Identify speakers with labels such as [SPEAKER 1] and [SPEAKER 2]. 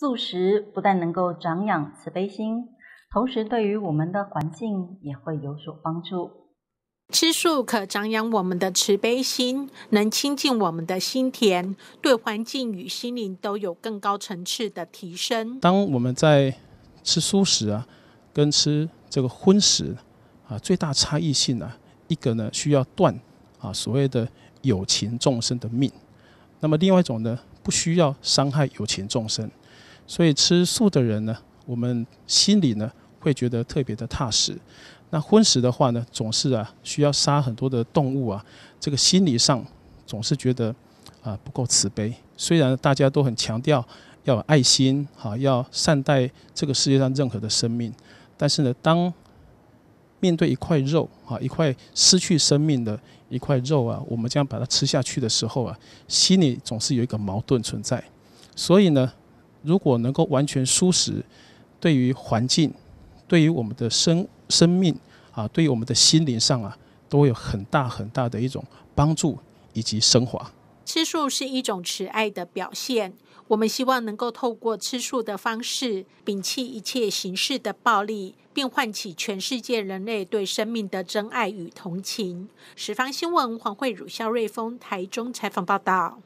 [SPEAKER 1] 素食不但能够长养慈悲心，同时对于我们的环境也会有
[SPEAKER 2] 所帮助。吃素可长养我们的慈悲心，能亲近我们的心田，对环境与心灵都有更高层次的提升。
[SPEAKER 3] 当我们在吃素食啊，跟吃这个荤食啊，最大差异性呢，一个呢需要断啊所谓的有情众生的命，那么另外一种呢不需要伤害有情众生。所以吃素的人呢，我们心里呢会觉得特别的踏实。那荤食的话呢，总是啊需要杀很多的动物啊，这个心理上总是觉得啊不够慈悲。虽然大家都很强调要有爱心啊，要善待这个世界上任何的生命，但是呢，当面对一块肉啊，一块失去生命的一块肉啊，我们将把它吃下去的时候啊，心里总是有一个矛盾存在。所以呢。如果能够完全舒食，对于环境、对于我们的生生命啊，对于我们的心灵上啊，都有很大很大的一种帮助以及升华。
[SPEAKER 2] 吃素是一种慈爱的表现，我们希望能够透过吃素的方式，摒弃一切形式的暴力，并唤起全世界人类对生命的真爱与同情。十方新闻黄慧儒、肖瑞峰台中采访报道。